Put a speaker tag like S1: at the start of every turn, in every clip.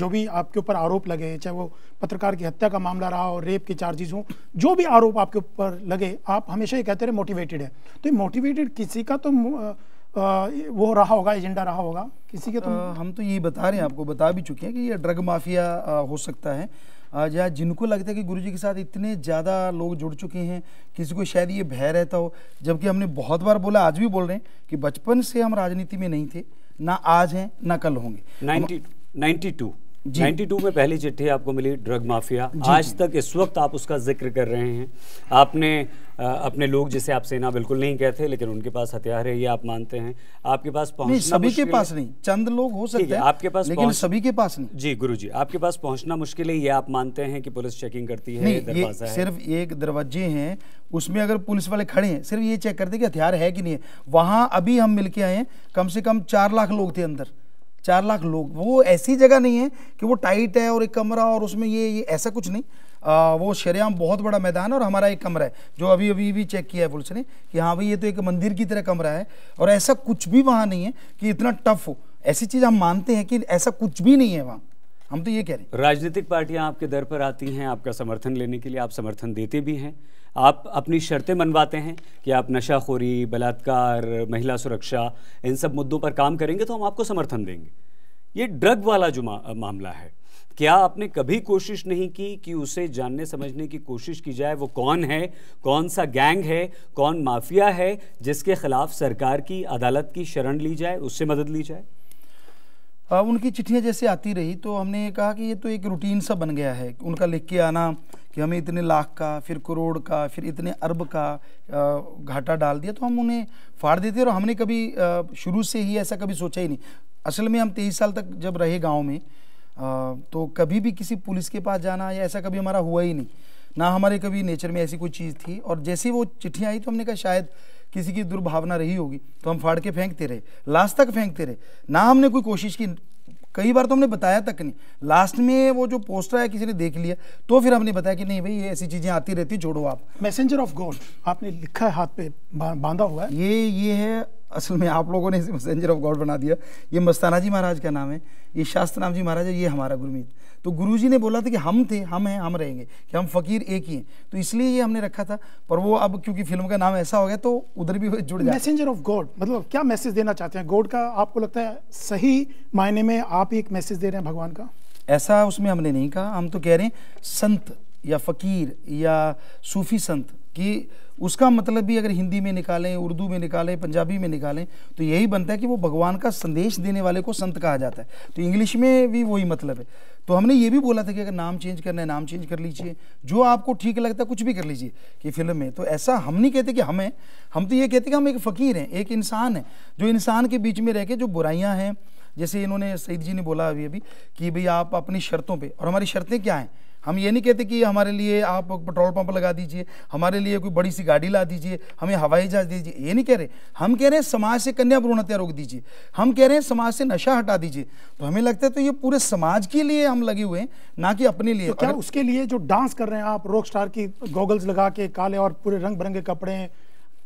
S1: जो भी आपके ऊपर आरोप लगे चाहे वो पत्रकार की हत्या का मामला रहा हो रेप के चार्जेस हों जो भी आरोप आपके ऊपर लगे आप हमेशा ये कहते रहे मोटिवेटेड है तो ये मोटिवेटेड किसी का तो आ, वो रहा होगा एजेंडा रहा होगा
S2: किसी के तो हम तो यही बता रहे हैं आपको बता भी चुके हैं कि ये ड्रग माफिया आ, हो सकता है जहाँ जिनको लगता है कि गुरुजी के साथ इतने ज़्यादा लोग जुड़ चुके हैं किसी को शायद ये भय रहता हो जबकि हमने बहुत बार बोला आज भी बोल रहे हैं कि बचपन से हम राजनीति में नहीं थे ना आज हैं ना कल होंगे नाइन्टी
S3: नाइन्टी टू 92 में पहली चिट्ठी आपको मिली ड्रग माफिया आज तक इस वक्त आप उसका जिक्र कर रहे हैं आपने आ, अपने लोग जिसे आप सेना बिल्कुल नहीं कहते लेकिन उनके पास हथियार है ये आप मानते हैं आपके पास पहुंचना सभी के पास नहीं
S2: चंद लोग हो सकते हैं आपके पास लेकिन सभी के पास
S3: नहीं जी गुरु जी आपके पास पहुंचना मुश्किल है ये आप मानते हैं कि पुलिस चेकिंग करती है सिर्फ
S2: एक दरवाजे है उसमें अगर पुलिस वाले खड़े हैं सिर्फ ये चेक करते हथियार है कि नहीं है वहाँ अभी हम मिलके आए कम से कम चार लाख लोग थे अंदर चार लाख लोग वो ऐसी जगह नहीं है कि वो टाइट है और एक कमरा और उसमें ये ये ऐसा कुछ नहीं आ, वो शरेआम बहुत बड़ा मैदान है और हमारा एक कमरा है जो अभी अभी भी चेक किया है पुलिस ने कि हाँ भाई ये तो एक मंदिर की तरह कमरा है और ऐसा कुछ भी वहाँ नहीं है कि इतना टफ हो ऐसी चीज़ हम मानते हैं कि ऐसा कुछ भी नहीं है वहाँ हम तो ये कह रहे
S3: हैं राजनीतिक पार्टियां आपके दर पर आती हैं आपका समर्थन लेने के लिए आप समर्थन देते भी हैं आप अपनी शर्तें मनवाते हैं कि आप नशाखोरी बलात्कार महिला सुरक्षा इन सब मुद्दों पर काम करेंगे तो हम आपको समर्थन देंगे ये ड्रग वाला जो मामला है क्या आपने कभी कोशिश नहीं की कि उसे जानने समझने की कोशिश की जाए वो कौन है कौन सा गैंग है कौन माफिया है जिसके खिलाफ सरकार की अदालत की शरण ली जाए उससे मदद ली जाए
S2: उनकी चिट्ठियाँ जैसे आती रही तो हमने कहा कि ये तो एक रूटीन सा बन गया है उनका लिख के आना कि हमें इतने लाख का फिर करोड़ का फिर इतने अरब का घाटा डाल दिया तो हम उन्हें फाड़ देते और हमने कभी शुरू से ही ऐसा कभी सोचा ही नहीं असल में हम तेईस साल तक जब रहे गाँव में तो कभी भी किसी पुलिस के पास जाना या ऐसा कभी हमारा हुआ ही नहीं ना हमारे कभी नेचर में ऐसी कोई चीज़ थी और जैसे वो चिट्ठियाँ आई तो हमने कहा शायद किसी की दुर्भावना रही होगी तो हम फाड़ के फेंकते रहे लास्ट तक फेंकते रहे ना हमने कोई कोशिश की कई बार तो हमने बताया तक नहीं लास्ट में वो जो पोस्टर है किसी ने देख लिया तो फिर हमने बताया कि नहीं भाई ये ऐसी चीज़ें आती रहती छोड़ो आप मैसेंजर ऑफ गॉड आपने लिखा है हाथ पे बांधा हुआ है ये ये है असल में आप लोगों ने इसे मैसेंजर ऑफ गॉड बना दिया ये मस्ताना जी महाराज का नाम है ये शास्त्र नाम जी महाराज है ये हमारा गुरमीत तो गुरुजी ने बोला था कि हम थे हम हैं हम रहेंगे कि हम फ़कीर एक ही हैं तो इसलिए ये हमने रखा था पर वो अब क्योंकि फिल्म का नाम ऐसा हो गया तो उधर भी जुड़ जाए मैसेंजर
S1: ऑफ गॉड मतलब क्या मैसेज देना चाहते हैं गॉड का आपको लगता है सही मायने में आप एक मैसेज दे रहे हैं भगवान का
S2: ऐसा उसमें हमने नहीं कहा हम तो कह रहे हैं संत या फ़कीर या सूफ़ी संत कि उसका मतलब भी अगर हिंदी में निकालें उर्दू में निकालें पंजाबी में निकालें तो यही बनता है कि वो भगवान का संदेश देने वाले को संत कहा जाता है तो इंग्लिश में भी वही मतलब है तो हमने ये भी बोला था कि अगर नाम चेंज करना है नाम चेंज कर लीजिए जो आपको ठीक लगता है कुछ भी कर लीजिए कि फिल्म में तो ऐसा हम नहीं कहते कि हमें हम तो ये कहते कि हम एक फ़कीर हैं एक इंसान है जो इंसान के बीच में रह के जो बुराइयाँ हैं जैसे इन्होंने सईद जी ने बोला अभी अभी कि भाई आप अपनी शर्तों पर और हमारी शर्तें क्या हैं हम ये नहीं कहते कि हमारे लिए आप पेट्रोल पंप लगा दीजिए हमारे लिए कोई बड़ी सी गाड़ी ला दीजिए हमें हवाई जहाज दीजिए ये नहीं कह रहे हम कह रहे हैं समाज से कन्या भ्रूण हत्या रोक दीजिए हम कह रहे हैं समाज से नशा हटा दीजिए तो हमें लगता है तो ये पूरे समाज के लिए हम लगे हुए हैं ना कि अपने लिए तो क्या उसके लिए जो डांस कर रहे हैं आप रॉक स्टार की गॉगल्स
S1: लगा के काले और पूरे रंग बिरंगे कपड़े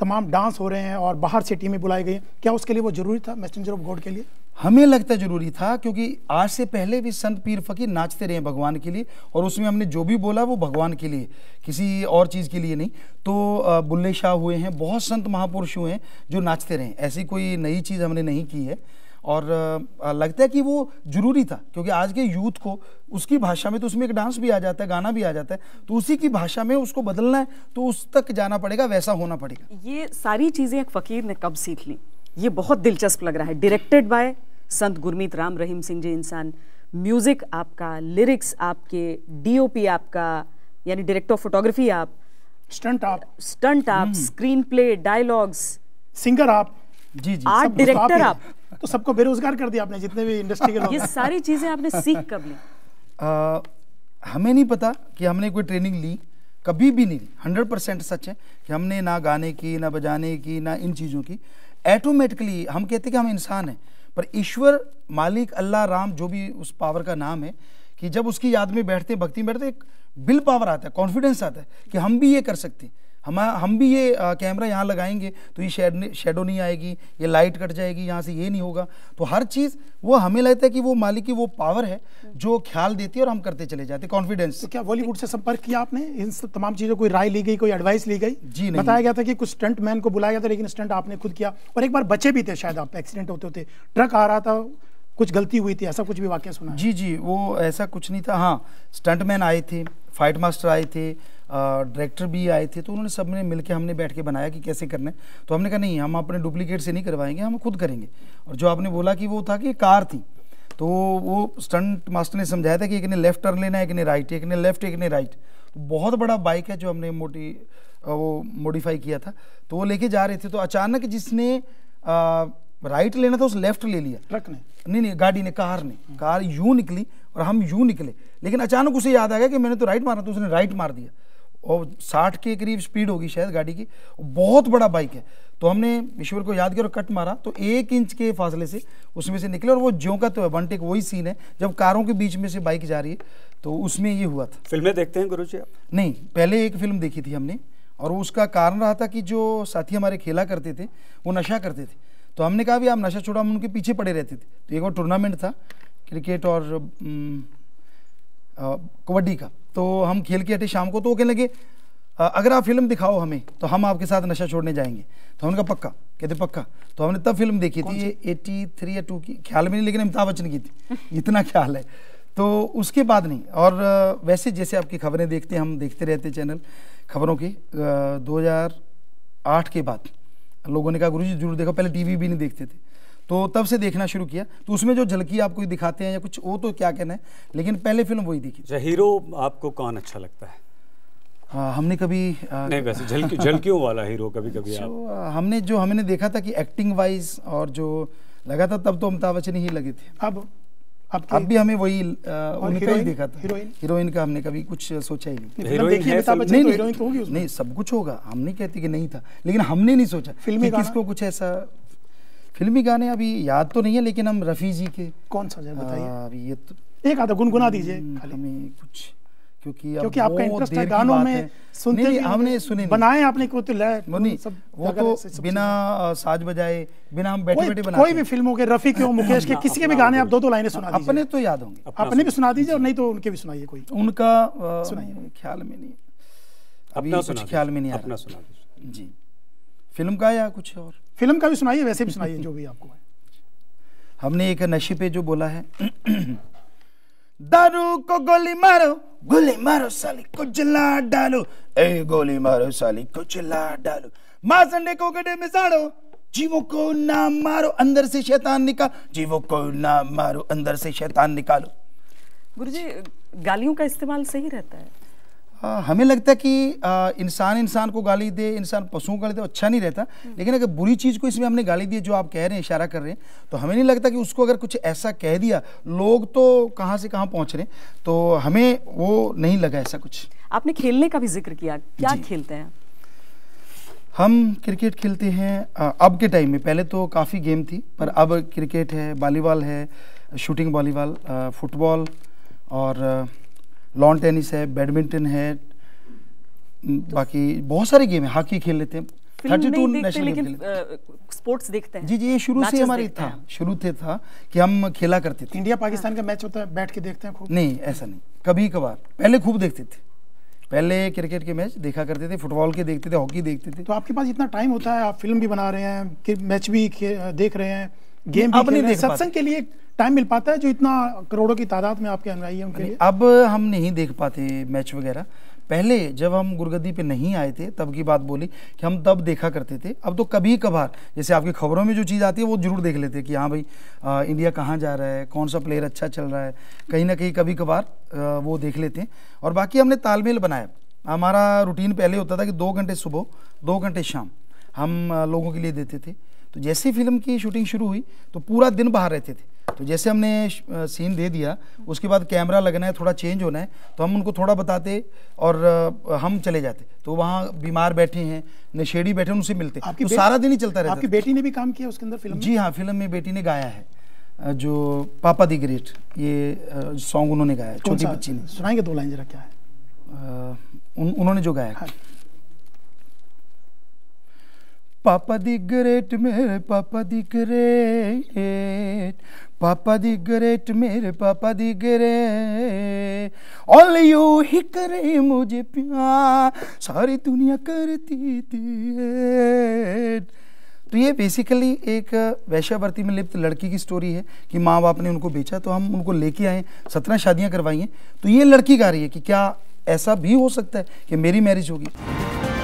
S1: तमाम डांस हो रहे हैं और बाहर से टीमें बुलाई गई क्या
S2: उसके लिए वो जरूरी था मैसेंजर ऑफ गॉड के लिए हमें लगता जरूरी था क्योंकि आज से पहले भी संत पीर फकीर नाचते रहे भगवान के लिए और उसमें हमने जो भी बोला वो भगवान के लिए किसी और चीज़ के लिए नहीं तो बुल्ले शाह हुए हैं बहुत संत महापुरुष हुए हैं जो नाचते रहे ऐसी कोई नई चीज़ हमने नहीं की है और लगता है कि वो ज़रूरी था क्योंकि आज के यूथ को उसकी भाषा में तो उसमें एक डांस भी आ जाता है गाना भी आ जाता है तो उसी की भाषा में उसको बदलना है तो उस तक जाना पड़ेगा वैसा होना पड़ेगा
S3: ये सारी चीज़ें एक फ़कीर ने कब सीख ली ये बहुत दिलचस्प लग रहा है डायरेक्टेड बाय संत गुरमीत राम रहीम सिंह जी इंसान म्यूज़िक
S2: आपका लिरिक्स आपके डीओपी आपका यानी डायरेक्टर ऑफ फोटोग्राफी आप स्टंट आप स्टंट आप स्क्रीन प्ले डायलॉग्स सिंगर आप जी जी आर्ट डायरेक्टर आप, तो सबको बेरोजगार कर दिया आपने जितने भी इंडस्ट्री के लोग ये सारी चीज़ें आपने सीख कब ली हमें नहीं पता कि हमने कोई ट्रेनिंग ली कभी भी नहीं ली हंड्रेड परसेंट सच है कि हमने ना गाने की ना बजाने की ना इन चीज़ों की ऐटोमेटिकली हम कहते हैं कि हम इंसान हैं पर ईश्वर मालिक अल्लाह राम जो भी उस पावर का नाम है कि जब उसकी याद में बैठते भक्ति में बैठते एक बिल पावर आता है कॉन्फिडेंस आता है कि हम भी ये कर सकते हैं हम हम भी ये कैमरा यहाँ लगाएंगे तो ये शेड शेडो नहीं आएगी ये लाइट कट जाएगी यहाँ से ये नहीं होगा तो हर चीज़ वो हमें लगता है कि वो मालिक की वो पावर है जो ख्याल देती है और हम करते चले जाते कॉन्फिडेंस तो क्या बॉलीवुड से संपर्क किया आपने इन तमाम चीज़ों कोई राय ली
S1: गई कोई एडवाइस ली गई जी नहीं बताया गया था कि कुछ स्टंट मैन को बुलाया गया था लेकिन स्टंट आपने खुद किया और एक बार बचे भी
S2: थे शायद आप एक्सीडेंट होते होते ट्रक आ रहा था कुछ गलती हुई थी ऐसा कुछ भी वाक्य सुना जी जी वो ऐसा कुछ नहीं था हाँ स्टंटमैन आए थे फाइट मास्टर आए थे डायरेक्टर भी आए थे तो उन्होंने सब ने मिल के हमने बैठ के बनाया कि कैसे करना है तो हमने कहा नहीं हम अपने डुप्लीकेट से नहीं करवाएंगे हम खुद करेंगे और जो आपने बोला कि वो था कि कार थी तो वो स्टंट मास्टर ने समझाया था कि एक ने लेफ्ट टर्न लेना है एक ने राइट एक ने लेफ्ट एक ने राइट तो बहुत बड़ा बाइक है जो हमने मोटी वो मॉडिफाई किया था तो वो लेके जा रहे थे तो अचानक जिसने आ, राइट लेना था उस लेफ्ट ले लिया ट्रक ने नहीं नहीं गाड़ी ने कार ने कार यूं निकली और हम यूं निकले लेकिन अचानक उसे याद आ गया कि मैंने तो राइट मारा था तो उसने राइट मार दिया और साठ के करीब स्पीड होगी शायद गाड़ी की बहुत बड़ा बाइक है तो हमने ईश्वर को याद किया और कट मारा तो एक इंच के फासले से उसमें से निकले और वो ज्यों का तो है वन टेक वही सीन है जब कारों के बीच में से बाइक जा रही है तो उसमें ये हुआ था फिल्में देखते हैं गुरु जी आप नहीं पहले एक फिल्म देखी थी हमने और उसका कारण रहा था कि जो साथी हमारे खेला करते थे वो नशा करते थे तो हमने कहा भी आप नशा छोड़ा हम उनके पीछे पड़े रहते थे तो एक और टूर्नामेंट था क्रिकेट और कबड्डी का तो हम खेल के हटे शाम को तो वो कहने लगे अगर आप फिल्म दिखाओ हमें तो हम आपके साथ नशा छोड़ने जाएंगे तो हमने कहा पक्का कहते पक्का तो हमने तब फिल्म देखी थी ये थ्री या टू की ख्याल में नहीं लेकिन अमिताभ बच्चन की थी इतना ख्याल है तो उसके बाद नहीं और वैसे जैसे आपकी खबरें देखते हम देखते रहते चैनल खबरों की दो के बाद लोगों ने कहा गुरु जी जरूर देखो पहले टी भी नहीं देखते थे तो तब से देखना शुरू किया तो उसमें जो झलकी आपको दिखाते हैं या कुछ वो तो क्या कहना है लेकिन पहले फिल्म वही दिखी अच्छा,
S3: हीरो आपको कौन अच्छा लगता है
S2: आ, हाँ, हमने कभी आ, नहीं वैसे झलकी झलकियों
S3: वाला हीरो कभी कभी
S2: आप हमने जो हमने देखा था कि एक्टिंग वाइज और जो लगा था तब तो अमिताभ बच्चन ही लगे थे अब अब भी हमें वही उनका ही देखा था हीरोइन का हमने कभी कुछ सोचा ही नहीं हीरोइन है तो नहीं नहीं, तो नहीं सब कुछ होगा हम नहीं कहते कि नहीं था लेकिन हमने नहीं सोचा फिल्म किसको कुछ ऐसा फिल्मी गाने अभी याद तो नहीं है लेकिन हम रफ़ी जी के कौन सा बताइए अभी ये तो एक आधा गुनगुना हम्म, दीजिए हमें कुछ क्योंकि अब क्योंकि आपका इंटरेस्ट है गानों में सुनते नहीं, नहीं, हमने सुने नहीं। बनाए आपने को तो नहीं सब वो तो सब बिना साज बजाए बिना हम
S3: बैठे बैठे बनाए कोई भी
S1: फिल्मों के रफी के मुकेश के किसी के भी गाने आप दो दो लाइनें सुना दीजिए अपने तो याद होंगे अपने भी सुना दीजिए और नहीं तो उनके भी सुनाइए कोई उनका सुनाइए ख्याल में नहीं
S3: अभी कुछ
S2: ख्याल में नहीं आ रहा जी फिल्म का या कुछ और फिल्म का भी सुनाइए वैसे भी सुनाइए जो भी आपको है हमने एक नशे पे जो बोला है दारू को गोली मारो गोली मारो साली को जला डालो ए गोली मारो साली को जला डालो माँ संडे को गड्ढे में साड़ो जीवो को ना मारो अंदर से शैतान निकाल जीवो को ना मारो अंदर से शैतान निकालो गुरुजी गालियों का इस्तेमाल सही रहता है हाँ, हमें लगता है कि इंसान इंसान को गाली दे इंसान पशुओं को गाली दे अच्छा नहीं रहता हम्म। लेकिन अगर बुरी चीज़ को इसमें हमने गाली दी जो आप कह रहे हैं इशारा कर रहे हैं तो हमें नहीं लगता कि उसको अगर कुछ ऐसा कह दिया लोग तो कहाँ से कहाँ पहुँच रहे हैं तो हमें वो नहीं लगा ऐसा कुछ आपने खेलने का भी जिक्र किया क्या खेलते हैं हम क्रिकेट खेलते हैं अब के टाइम में पहले तो काफ़ी गेम थी पर अब क्रिकेट है वॉलीबॉल है शूटिंग वॉलीबॉल फुटबॉल और लॉन टेनिस है बैडमिंटन है तो बाकी बहुत सारे गेम है हॉकी खेल लेते हैं थर्टी टू नेशनल
S3: स्पोर्ट्स देखते हैं जी जी ये शुरू से हमारी था
S2: शुरू से था कि हम खेला करते थे इंडिया हाँ। पाकिस्तान का मैच होता है बैठ के देखते हैं नहीं ऐसा नहीं कभी कभार पहले खूब देखते थे पहले क्रिकेट के मैच देखा करते थे फुटबॉल के देखते थे हॉकी देखते थे तो आपके पास इतना टाइम होता है आप फिल्म भी बना रहे हैं मैच भी देख रहे हैं गेम अब नहीं देख सत्संग के
S1: लिए टाइम मिल पाता है जो इतना करोड़ों की तादाद में आपके अनुयायी हैं उनके लिए
S2: अब हम नहीं देख पाते मैच वगैरह पहले जब हम गुरगद्दी पे नहीं आए थे तब की बात बोली कि हम तब देखा करते थे अब तो कभी कभार जैसे आपकी खबरों में जो चीज़ आती है वो जरूर देख लेते हैं कि हाँ भाई आ, इंडिया कहाँ जा रहा है कौन सा प्लेयर अच्छा चल रहा है कहीं ना कहीं कभी कभार वो देख लेते हैं और बाकी हमने तालमेल बनाया हमारा रूटीन पहले होता था कि दो घंटे सुबह दो घंटे शाम हम लोगों के लिए देते थे तो जैसे ही फिल्म की शूटिंग शुरू हुई तो पूरा दिन बाहर रहते थे तो जैसे हमने सीन दे दिया उसके बाद कैमरा लगना है थोड़ा चेंज होना है तो हम उनको थोड़ा बताते और हम चले जाते तो वहाँ बीमार बैठे हैं नशेड़ी बैठे उनसे मिलते आपकी तो सारा दिन ही चलता रहता आपकी बेटी ने भी काम किया उसके अंदर फिल्म जी हाँ फिल्म में बेटी ने गाया है जो पापा दी ग्रेट ये सॉन्ग उन्होंने गाया छोटी बच्ची ने सुनाएंगे दो लाइन जरा क्या है उन्होंने जो गाया हाँ। पापा दी ग्रेट मेरे पापा दी ग्रेट पापा दी ग्रेट मेरे पापा दी ग्रेट ऑल यू ही करे मुझे प्यार सारी दुनिया करती थी तो ये बेसिकली एक वैश्यावर्ती में लिप्त लड़की की स्टोरी है कि माँ बाप ने उनको बेचा तो हम उनको लेके आए सत्रह शादियाँ करवाई हैं तो ये लड़की गा रही है कि क्या ऐसा भी हो सकता है कि मेरी मैरिज होगी